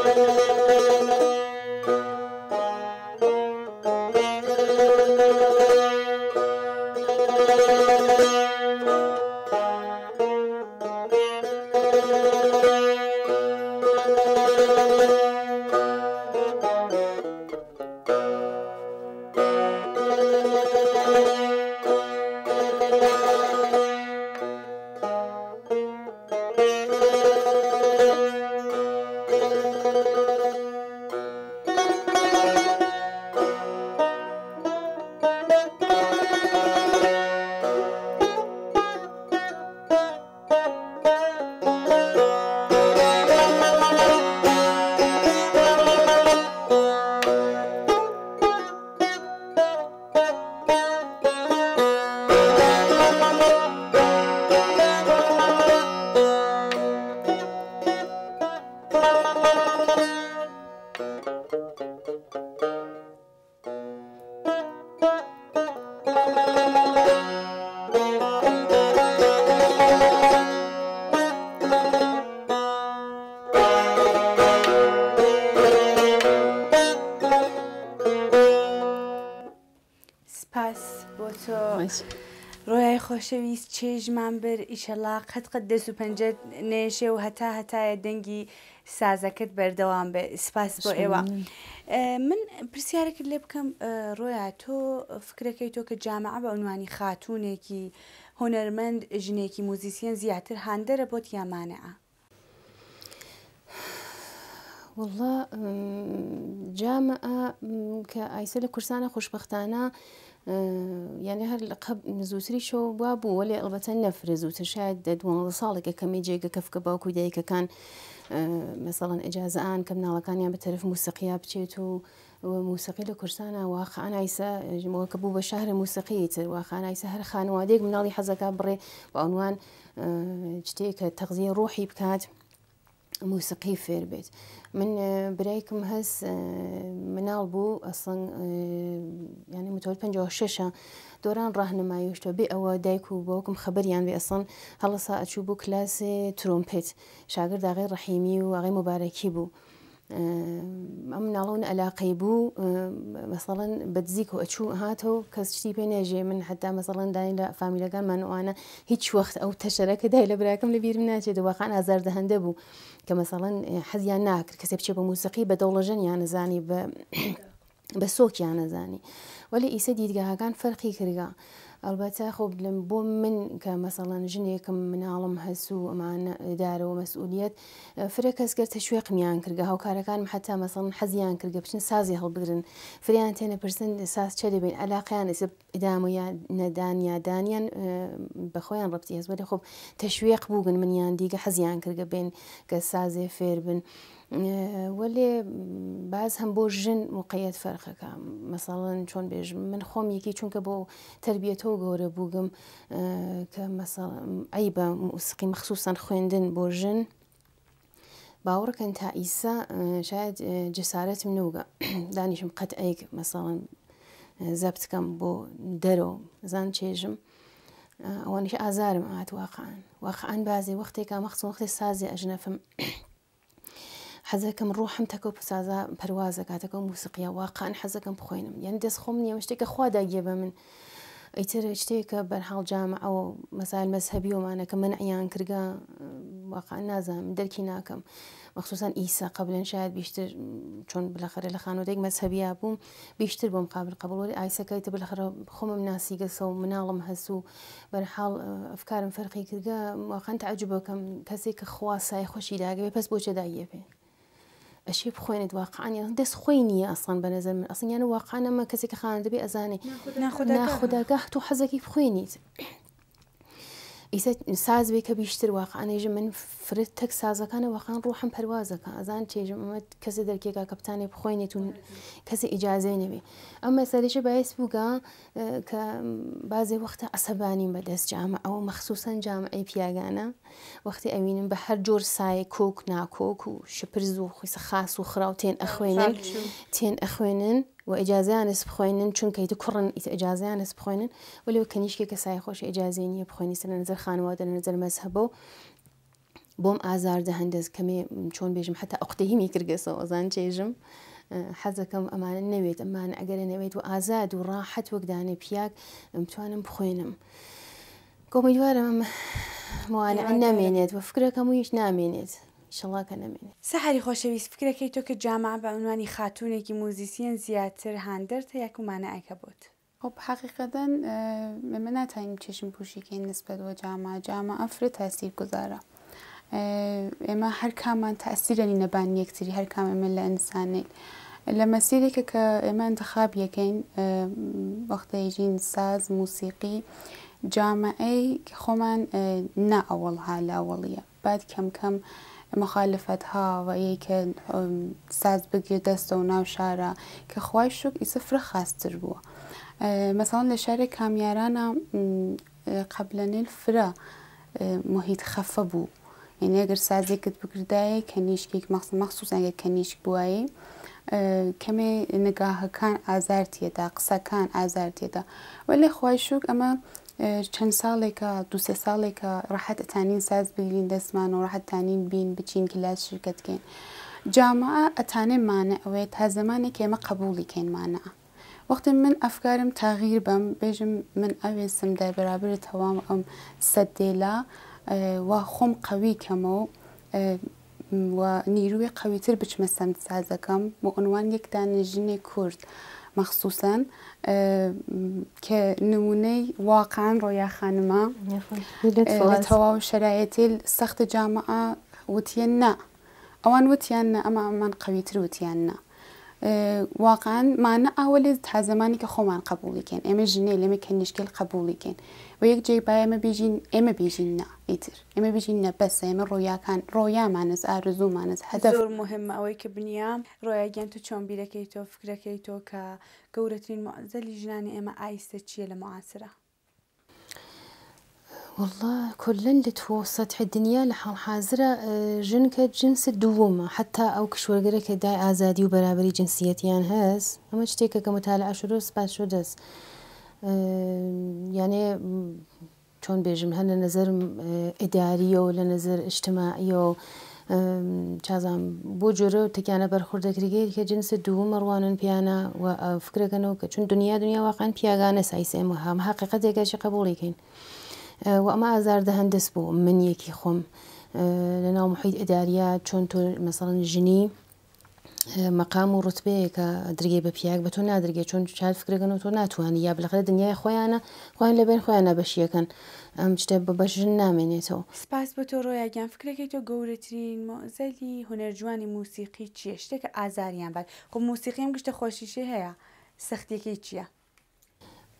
Thank you. خۆشەویست چێژمان بر ئیشەلا قەتقت دەست و پەنجەت نێشێ و هەتا هەتایە دەنگی سازەکەت بەردەوام بێ سپاس بۆ ئێوە. من پرسیارێکت لێ بکەم ڕۆیا تۆ فکرەکەی تۆ کە جامعە بە ئەووانی خاتوونێکی هۆنەرمەند ژنێکی موزیسیەن زیاتر هاندەرە بۆت یامانەە. والله جامعە کە ئایسە لە کورسانە خوشببختانە یعنی هەر زووتریشەوە وا بوو وەێ ئەڵبەتەن نەفرە زووتر شاید دو ساڵێکە کەمی جێگە کەفکە باوکو دایکەکان مەسەڵەن ئەجازان کەم ناڵەکانیان بە تەرف موسیقیا بچێت و موسیقی لە کورسانە واخان ئایسا ژمەوەکە بوو بە شارە موسیقیتر واخان ئایسا هەر خانوادێک مناڵی حەزەکە بڕێ بە ئەوان شتێک کە تەغزیە ڕۆحی بکات. موسیقی فێر بێت من برایکم هەز مناڵ بوو ئەسڵەن ینی متۆ 56 دۆران ڕاهنماییشتە بێ ئەوە دایک و بۆکم خبریان بێ ئەسڵن هەڵسا ئەچوو بوو کلاسی ترۆمپێت شاگر داغی ڕەحیمی و ئاغی مبارەکی بوو. ئەم ناڵون ئەلاقی بوو مەسەڵەن بەدزیک و ئەچوو هاتەوە کەس شتی پێ نێژێ من حتا مەسەڵەن داین لە فامیلەکانمانوانە هیچ وەخت ئەو تەشەرەکە دای لە براکەم لەبیرم ناچێت واخان ئازاردە هەندە بوو کە مەسەڵەن حەزیان ناکرد کەسێ بچێ بە موسیقی بە دەوڵەژەن یان نزانی بە بە سۆکیان نەزانی وەلی ئیسە دیدگاهاکان فەرقی کردگا. ئەلبەتە خۆب لەم بۆ من کە مەسەڵەن ژنێکم مناڵم هەسوو ئەماندارەوە مەسئولیت فرە کەسگەر تەشوێقمیان کردگە هاوکارەکانم حتا مەسەڵن حەزیان کردگە بچن سازی هەڵبگرن فریان تێنە پرسن ساز چ دەبین ئەلاقیان ئدامە نەدانیا دانیان بەخۆیان ڕپتی هەزبەری خۆب تەشوێق بووگن منیان دیگە حەزیان کردگە بێن کە سازێ فێر بن. آه، ولی باز هەم بۆ ژن موقعیت فەرخەکە مەساڵن چۆن بێژم من خۆم یەکی چونکە بۆ او گەورە بووگم آه، کە ئەی بە موسیقی مەخصوسن خوێندن بۆ ژن باوەڕکەن تا ئیسا آه، شاید جسارەت منوگە دانیشم قەت ئەیک مەساڵن زەبتکەم بۆ دەرۆ زان چێژم. ئەوانش ئازارم ئات واقعان واقعان بازی وەختێکا مەخص وەختی سازی ئەژنەفم حەزەکەم ڕۆحم تەکە پسازە پەروازەکاتەکە موسیقیە واقعان حەزەکەم بخۆێنم یان دەست خۆم نیە شتێکە خواداگیێ بە من ئەیتر شتێکە بەرحاڵ جامە ئەو مەسال مەسهبی ومانەکە من ئەیان کرگە واقعان نازانم دەرکی ناکەم مەخصوسان ئیسا قبلن شاید بیشتر چۆن بلەخەرە لە خانۆدەێک مەسهبیا بووم بیشتر بۆم قابل قبولوری ئایسەکەیتە بلخەرە خۆمم ناسیگەسە و مناڵم هەسوو بەرحاڵ ئەفکارم فەرقی کرگە واقعان تعجبەکەم کەسێک کە خوا سای خۆشی داگەوێ پس بۆ چێداگیە پێ ئەشی بخۆێنێت واقعانی يعني دەست اصلا نییە ئەسان بە نەزەر من ئەسنیان يعني واقعانە مە کەسێک خانە دەبێ ئەزانێ ناخداگەه تو حەزەکی بخويني ئیسە سازوێ کە بیشتر واخانێژە من فرت تەک سازەکانە وەخان ڕوحم پەروازەکە ئازان چێژممەد کەسە دەرکێکا کەپتانێ بخۆینێتون کەسی ئیجاازەی نەبێ ئەم مەسەرێشە باعث بووگا کە بازێ وەختە ئەسەبانیم بەدەست جامە ئەو مەخصوسەن جام ئەی پیاگانە وەختی ئەوینم بە هەر جۆر سایە کۆک ناکۆک و شپرز و خۆیسە خاص و خراو تێن ئەخوێنن تێن ئەخوێنن و ئەجازیانس بخۆێنن چونکە تو کوڕن ئەجازیانس بخۆێنن وەلو کنیشکێکە سایخۆش ئەجازی نیە بخۆینی سەر نظر خانوا دە نظر مەز هەبە و بۆم ئازاردە هەندەز کەمێ چۆن بێژم حتا ئەختەهیمی کرگەسەوە ئەزان چێژم. حەزەکەم ئەمانە نەوێت ئەمان ئەگەرە نەوێت و ئازاد و ڕاحەت وەکدانێ پیاک ئەمتوانم بخوێنم. کۆمیدوارم موالە نامێنێت وە فکرەکەم و هیچ نامێنێت فکر کە فکر که که فکرەکەی تۆ کە جامع بە موزیسین زیادتر موزیسیان زیاتر یک یاکومانە ئەکە بود؟ خب حقیقتا من نتاییم چشم پوشی که نسبت به جامعه جامعه افره تاثیر گذاره من هر کامان تاسیرەنی یک یەکتری هر کام امیل انسانی. ئەنسانین که که که اما انتخاب وقتی جین ساز موسیقی من نه اول حال اولیه بعد کم کم مخالفت ها و که ساز بگیر دست و نو شهره که خواهی شک ای صفر خستر بود مثلا لشار قبل نیل فرا محیط خفه بود یعنی اگر سازێکت بکردایە کەنیشکێک بوایی کمی کمی کن کەمێ نگاهەکان قصه قسەکان ئازارتیەدا ولی ولی خواهی شوک اما چەند ساڵێکە دوسێ ساڵێکە ڕحەتتانین ساز بگرین دەسمان و ڕحەتتانین بین بچین کلاس شرکتکەین جامعە ئەتانێمانە ئەوێ تا زمانێک ئێمە قبولی کەینمانە وەختی من ئەفکارم تاغیر بم بێژم من ئەوێسم دەبرابر تەوام ئەم سەدێلا وا خۆم قەوی کەمەوە نیروی قەویتر بچمە سەند سازەکەم بۆ عنوان یەکدانە ژنێ کورد. مخصوصا كنموني آه، واقعا رؤيا خانما لتوا شرایطی السخط جامعه وتينا اوان وتينا اما من قوي تروتينا واقعا مانە ئاوە لێ تا زمانی کە خۆمان قبولیکەن ئێمە ژنێ لێمە کە نیشکل قبولیکەن و یەک جێ با ئێمە بژین ئێمە بژین نا ئیتر ئێمە بژین نە بەس ئێمە ڕۆیاکان ڕۆیامانەز ئارزوومانەز هەدە مهم ئەوەی کە بنیام ڕۆیاگەن تو چۆن بیرەکەی تۆ فکرەکەی تۆ کە گەورەترین زەلی ژنانی ئێمە ئایسە چییە لە معاسرە والله كل اللي كلن لتفوسط الدنيا لحال حاضرة آه، جنك جنس الدومة حتى أو كشور كشورجرك داي آزادي وبرابري جنسيتيان يعني هاز أما شتيك كمتابعة شروس بعد شو دس آه، يعني چون بێژم هەن نظر ئیداریە و نظر اجتماعیە و چازان بۆ جۆرە و تکیانە بەرخوردەکرگەیت کە جنس دوو مەڕوانن پیانە و فکرەکەنەوە کە چون دنیا دنیا واقعان پیاگانە سایسێمە هەم حقیقەت دێگەشی قبوڵیکەین. و ئەمە ئازاردە هەندەست بوو من یەکی خۆم لەناو محیت ئەداریە چۆن تۆ مەسەڵن ژنی مەقام و ڕوتبەیەکە درگێ بە پیاک بە تۆ نادرگێ چۆن چال فکرگەن و تۆ ناتوانانی یا بلغە دنیای خۆیانە خۆیان لەبەر خۆیانە بەشیەکەن ئەم شتە بە بەشن نامێنێتەوە سپاس بە تۆ ڕۆیاگیان فکرێکی تۆ گەورەترین مۆزەلی هوەرجوانی موسیقی چیە شتێکە ئازاریان بەر خۆ موسیقیم گشتە خۆشیشی هەیە سەختێکی چییە؟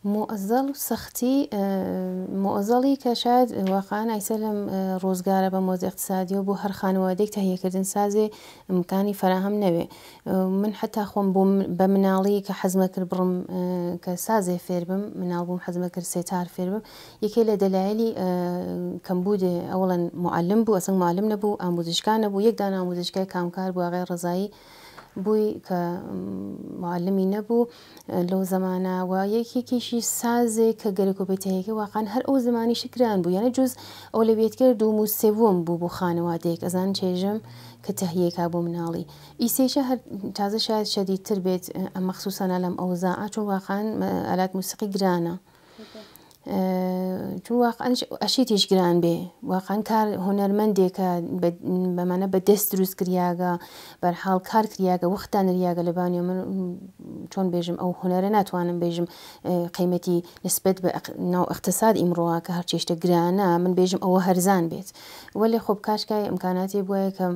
مۆزەڵ سەختی مۆزەڵی کە شاید واقعان ئایسە لەم ڕۆزگارە بە مۆز اقتصادیەوە بۆ هەر خانوادێک تاهیەکردن سازێ امکانی فراهم نەوێ من حتا خۆم بۆم بە مناڵی کە حەزمە کرد بڕم کە سازێ فێربم مناڵ بووم حەزمە کرد سێتار فێربم یەکێ لە دەلایلی کەمبودێ ئەوڵەن معلم بوو ئەسنگ معلم نەبوو ئاموزشکان نەبوو یەکدا ئاموزشکای کامکار بواغی ڕزایی بووی کە معلمی نەبوو لەو زمانەوە یەکێکیشی سازێک کە گەرەکۆبێتەیەکە واقعان هەر ئەو زمانی شکران بوو یەنە جوز ئەو لە بێتکرد و موسێوم بوو بۆ خانەوادێک ئەزان چێژم کە تەهیەکە بۆ مناڵی ئیسێشە هەر تازە شاید شەدیتر بێت ئەمە مەخصوسانە لەم ئەوزا ئاچۆ واقعان ئالات موسیقی گرانە. چون واقعا ئەشی تێش گران بێ واقعا کار هۆنەرمەندێکە بەمانە بە دەست دروست کریاگە بەرحاڵ کار کریاگە وەختان نریاگە لە بانیە من چۆن بێژم ئەو هوەرە ناتوانم بێژم قیمەتی نسبت بە ناو اقتصاد ئیمڕۆوا کە هەر چێشتە گرانە من بێژم ئەوە هەرزان بێت وەێ خۆب کاشکای ئەمکاناتی بواە کە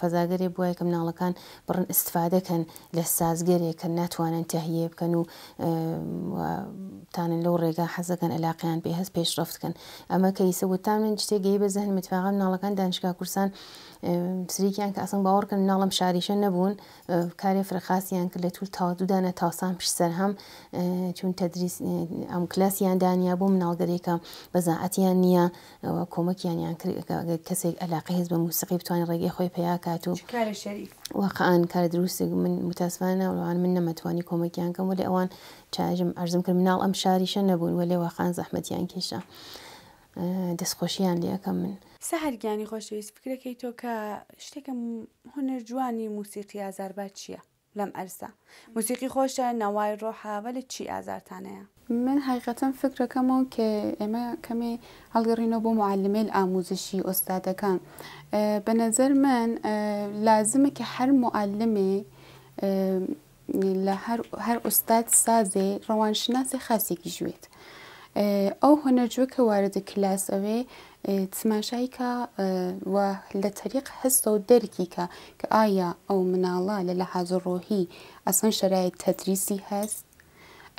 فەزاگەرێ بواە کە مناڵەکان بڕن استفادەکەن لە سازگەرێک کە ناتوانن تهەیە بکەن و تانن لەو ڕێگا حەزەکەن ئەلاقی خۆشیان پێ هەست پێشرفتکن ئەمە کەیسەوتان من شتێکی بەزەهن متفاقام ناڵەکان دانشگا کورسان سریکیان کە ئەسم باوەڕکن ناڵم شاریشە نەبوون کارێ فرەخاسیان کرد لە توول تا دوودانە تاسان پیش سەر هەم چون تەدریس ئەم کلاسیان دانیا بۆ مناڵگەرێکە بەزاعەتیان نییە کۆمەکیانیان کەسێک ئەلاقی هێز بە موسیقی بتوانین ڕێگەی خۆی پیاکات و وەقعان کار دروست من متاسفانە ئەوان من نەمەتوانی کۆمەکیان کەم ولی ئەوان چاژم ئەرزم کرد مناڵ ئەم شاریشە نەبوون وەلێ واخان زەحمەتیان کێشە دەستخۆشییان لێەکەم من. سە هەرگیانی خۆشەویست فکرەکەی تۆ کە شتێکم هوەر جوانی موسیقی ئازاربات چییە لەم ئەرسا موسیقی خۆشە نەوای ڕۆحاوە لە چی ئازارتانەیە من حقیقەتەن فکرەکەمەوە کە ئێمە کەمی هەڵگەڕینەوە بۆ معلمێل ئاموزشی ئۆستادەکان بە نظر من لازمە کە هەر معلمێ لە هەر ئوستاد سازێ ڕەوانشناسی خاسێکی ژوێت. ئەو هەنەرجووە کە واردە کلاس ئەوێ تماشایکە لە تەریق هەستە و دەرکیکە کە ئایا ئەو مناڵە لە لە حازڕۆهی ئەسن شرایط تەدریسی هەست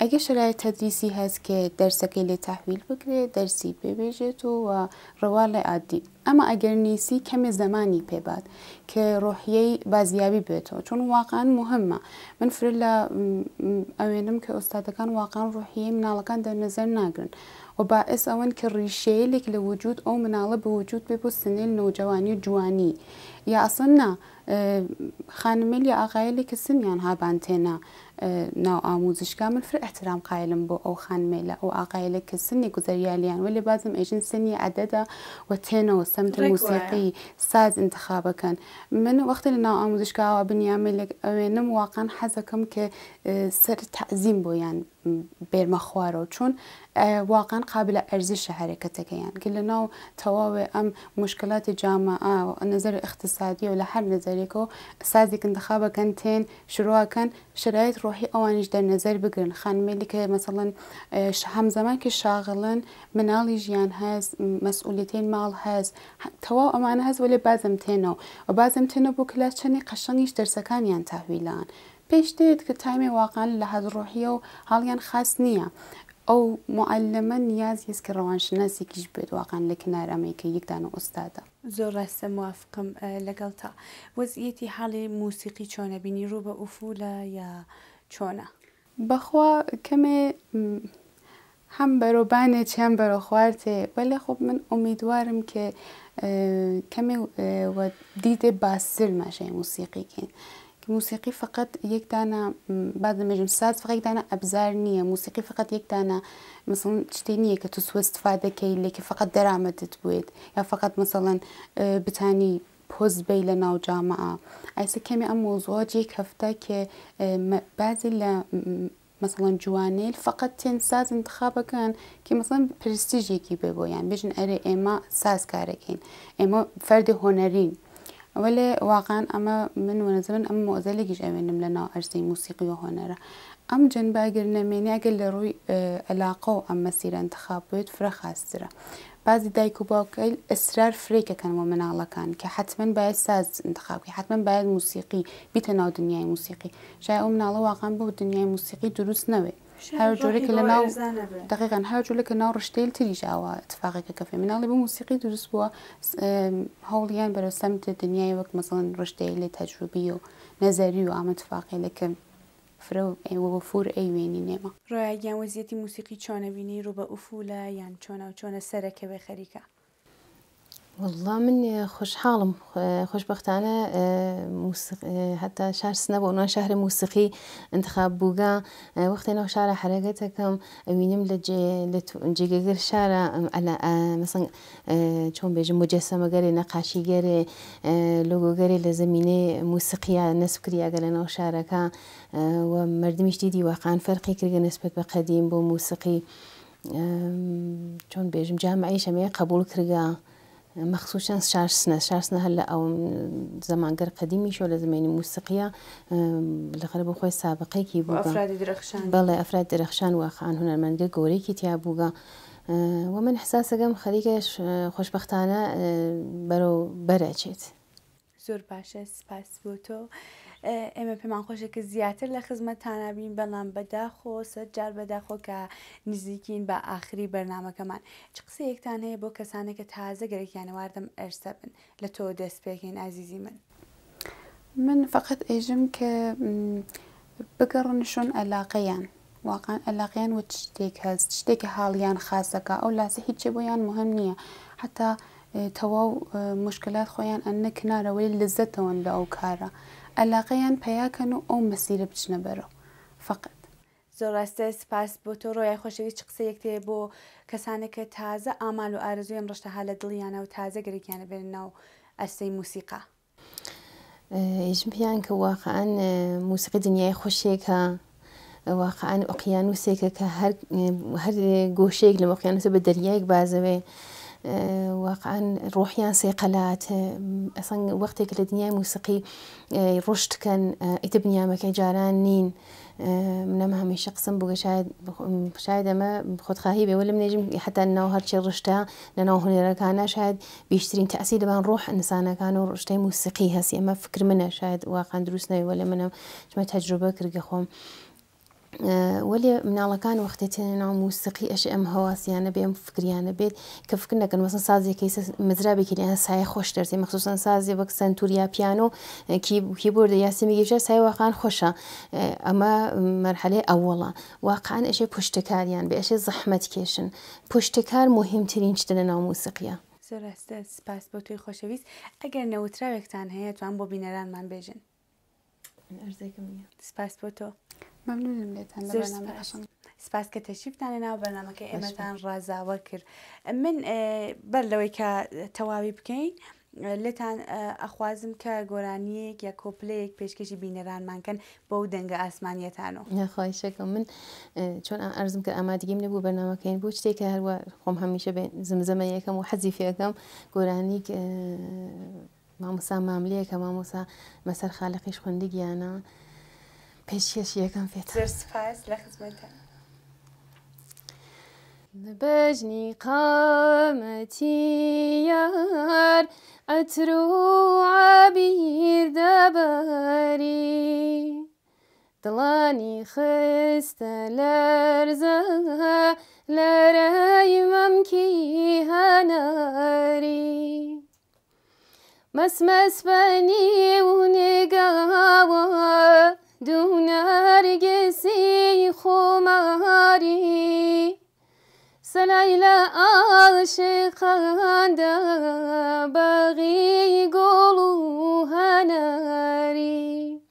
ئەگە شرای تەدریسی هەست کە دەرسەکەی لێ تاحویل بکرێت دەرسی پێبێژێت و و ڕەوا لە عادی ئەمە ئەگەر نیسی کەمێ زمانی پێبات کە ڕۆحیەی بازیابی بێتەوە چون واقعان مهمە من فر لە ئەوێنم کە ئۆستادەکان واقعان ڕۆحیەی مناڵەکان دەنەزەر ناگرن و باعث ئەوەن کە ڕیشەیەلێک لە وجود ئەو مناڵە بە وجود بێ بۆ سنیل نەوجوانی و جوانی یا ئەسن نا خانمێل یا ئاغایلێک کە سنیان هابان تێنا ناو ئاموزشکا من فر احترام قایلم بۆ ئەو خانمێلە ئەو ئاقایلە کە سنی گوزەریالیان ولی بازم ئێژن سنی عدەدا و تێنەوە سەمت موسیقی ساز انتخابەکەن من وەختی لە ناو ئاموزشکاوە بنیامێ ئەوێنم واقعان حەزەکەم کە سەر تعزیم بۆیان بێرمە خوارەوە چون واقعان قابلە ئەرزیشە حرەکەتەکەیان گ لە ناو تەواوێ ئەم مشکلاتی جامە نظر اقتصادی و لە هەر نظرێکەوە سازیکن دەخابەکەن تێن شروعکەن شرایط ڕۆحی ئەوانش دە نظر بگرن خانمێلی کە مەسەڵەن هەم زمانکە شاغڵن مناڵی ژیان هەز مەسئولەتین ماڵ هەز تەواو ئەمانە هەز وەێ بازم تێنەوە و بازم تێنە بۆ کلا چەندی قەشەنگیش دەرسەکانیان تاویلان پێشتێت کە تایمی واقعان لە هەزڕۆحیە و هەڵیان خاص نییە. ئەو معلمە نیاز هست کە ڕەوانشناسێکیش بێت واقعان لە کنار ئەمریکە یەکدان و ئوستادە. زۆر ڕاستە موافقم لەگەڵ تا وەزیەتی حاڵی موسیقی چۆنە بینی ڕوو بە ئوفولە یا چۆنە. بەخوا کەمێ هەم بەرۆبانێ چیان بەرە خوارتێ وەلێ خۆ من ئومیدوارم کە کەمێ دیدێ باسر ماشای موسیقیکەین. موسیقی فقط یک دانه بعد مجم ساز فقط یک دانه ابزار نییە موسیقی فقط یک دانه مثلا شتی نییە کە تو سو استفاده کەی لێکی فقط دەرامەتت بێت یا فقط مثلا اه، بتانی پۆز بی لە ناو جامعە ئایسە أم موضوع اه، مۆزۆجی هەفتە کێ بازی لە مثلا جوانیل فقط تێن ساز انتخابه انتخابەکەن کە مثلا پرستیژێکی بێ بۆیان بژن ئەرێ ئێمە سازکارەکەین إما فەردی هۆنەرین ولی واقعا اما من ونزمن اما مؤذلة جيش امنم لنا ارزي موسيقي هونرا ام جنب اگرنا مني اگل لروي علاقه اما سيرا انتخابات فرخ استرا بعضی دایک و باوکل اصرار فریک کن و منالکن که حتما باید ساز انتخاب که حتما باید موسیقی بیتنا دنیای موسیقی شاید اون منالا واقعا به دنیای موسیقی درست نوید هرجو لك لنا دقيقا هرجو لك لنا رشتيل تريج أو اتفاقي كافي من اللي بموسيقى هوليان برو سمت الدنيا وقت مثلا رشتيل تجربي اتفاقي فرو وفور چانه رو چانه و چانه سرکه والله من خوش حالم خوش بخت أنا موسيقى حتى شهر سنة بعنوان شهر موسيقي انتخاب بوجا وقت نو شهر حرکت کم وینم لج لجگر شهر على مثلا شون بیج مجسمه گری نقاشي گری لوجو گری لزمينة موسیقی نسب كريا اگر نو شهر ومردم جديد مردمش دیدی واقعا فرقی کرده نسبت به قدیم با موسیقی چون بیجم قبول كريا مەخصوصان شارسنە شارسنە هەر لە ئەو زەمانگەر قەدیمیشۆ لە زمانی موسیقیە لەخرە بۆ خۆی سابقەیەکی بوو بەڵێ ئەفراد درەخشان واخان هوەرمەندگە گۆرەیەکی تیا بووگە. ومن حساسەکەم خەریکەش خۆشببختانە بەرەو بەرەچێت. زۆر باشە سپاس بۆ تۆ. ئێمە پێمان خۆشە کە زیاتر لە خزمەتانابین بەڵام بەداخۆ سەر جار بەداخۆ کە نزیکین بە آخری بەرنمەکەمان چ قسەیەکتان هەیە بۆ کەسانە کە تازە گەرەیانەواردم ئەرسە بن لە تۆ دەست پێکەین ئازیزی من من فقط ئێژم کە بگەڕن شون ئەلاقەیان واقعان ئەلاقیان و شتێک هەست شتێکە حاڵیان خاصەکە ئەو لاسە هیچی بۆیان مهم نییە حتا تەواو مشکلات خۆیان ئەنە کنارەوەی لزەتەوەن لە ئەو کارە ئەلاقەیان پیاکەن و ئەو مەسیرە بچنە بەرەوە فقط زۆڕاستە سپاس بۆ تۆ ڕۆیای خۆشەوی چ قسە یەکتێ بۆ کەسانەکە تازە ئامال و ئارزوێم ڕشتەها لە دڵیانە و تازە گرێکیانە بێن ناو ئەسەی موسیقا. ئێژم پیان کە واقعان موسیقی دنیای خۆشێکە واقعان ئۆقییانوسێکە کە هەر گۆشەیەک لە مۆقییانوسە بە دەریایك بازەوێ واقعا روحیان سێقەلات ئەسەن وەختێک لە موسيقي آه، رشت كان آه، اتبنيا بنیامەکە جاران نين آه، من نین منەمە هەمیشە قسم بووگە شاید ئەمە خۆتخواهی بێوە لەم نێژم حتا ناو هەرچێ ڕشتە لە ناو هوێرەکانە شاید بیشترین تاسی دەبان ڕۆح ئەنسانەکان و ڕشتەی موسیقی هەسی ئەمە فکر منە شاید واقعان دروست نەوە لە منە چمە تەجروبە کردگە خۆم. وەێ مناڵەکان وەختێتێنە ناو موسیقی ئەش ئەم هەواسیانە بێم فکریانە بێت کە فکر نەکەن وەسن سازیەکەی مزرابێکیان سایە خۆش دەرزی مەخصوسن سازی بەک سنتوریا پیانۆ کیبورد یاسیمیگەژە سایوەقان خۆشە ئەمە مەرحلێ ئەوڵە واقعان ئەشێ پشتکاریان بێ ئەشێ زەحمەت کێشن پشتکار مهمترین شتنە ناو موسیقیە. زۆرستە سپاس بۆ توی خۆشەویست ئەگەر نەوتراوێکتان هەیە توان بۆ بینەرانمان بێژن. سپاس بۆ تۆ. ممنونم لێتان لە بەرنامە عشان سپاس کە تەشیفتانە ناو بەرنمەکە ئێمەتان ڕازاوە کرد من بەر لەوەی کە تەواوی بکەین لێتان ئەخوازم کە گۆرانیەک یا کۆپلەیەک پێشکەشی بینەرانمانکەن بەو دەنگە ئاسمانیەتانەوە نەخوایشەکە من چۆن ئەرزم کە ئامادەگیم لەبوو بەرنمەکەین بۆ شتێک کە هەروە خۆم هەمیشە زمزەمە یەکەم و حەزیفەکەم گۆرانیک مامۆسا ماملەیەکە مامۆسا مەسەر خالقیش خوندگییانە. پێشیەش یەکەم فێت سپاس لە خزمەتە. بەژنی قامەتی یار ئەتر و عبیر دەباری دڵانی خستە لەرزە لەرەی مەمکی هەناری مەسمەسپەنی و نێگاوە نرگسی خماری سلیل عاشقان دا بغی گلو هنری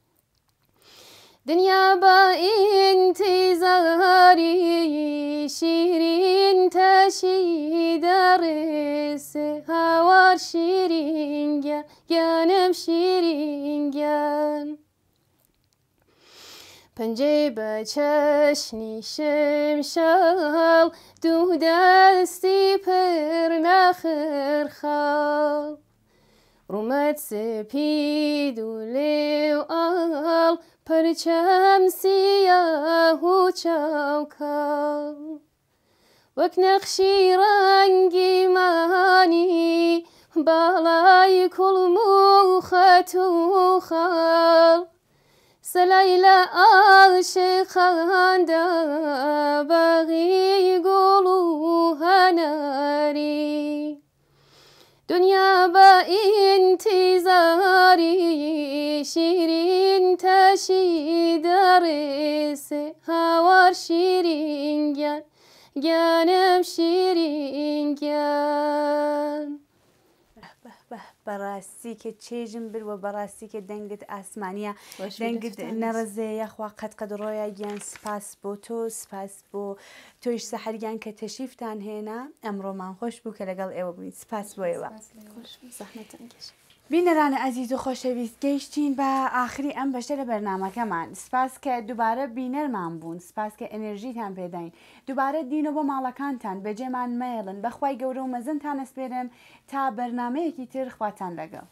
دنیا با انتظاری شیرین تشی درس هوار شیرین گنم شیرین گن پنجەی بە شمشال دو دوو دەستی پر نەخرخەڵ ڕومەت سپید و لێو ئاڵ پەرچەم سیاه و چاوکەڵ وەک نەخشی ڕەنگی مانی باڵای کوڵم و خەت سليلا عاشق هندا باغي قولوها ناري دنيا بانتظاري شيرين تشي دارس هوار شيرين جان جانم شيرين جان بەڕاستی کە چێژم بروە بەڕاستی کە دەنگت ئاسمانیا دەنگت نەڕزەیە خوا قەت قەدڕۆیە گیان سپاس بۆ تۆ سپاس بۆ تۆیش سەحریان کە تەشیفتان هێنا ئەمڕۆمان خۆش بوو کە لەگەڵ ئێوە بووین سپاس بۆ ئێوە زەحمەتان گەشت بینەرانە ئەزیز و خۆشەویست گەیشتین بە ئاخری ئەم بەشە لە بەرنمەکەمان سپاس کە دووبارە بینەرمان بوون سپاس کە ئەنرژیتان پێداین دووبارە دینە بۆ ماڵەکانتان بەجێمان مەڵن بەخوای گەورە و مەزنتان ئەسپێرم تا بەرنمەیەکی تر خواتان لەگەڵ.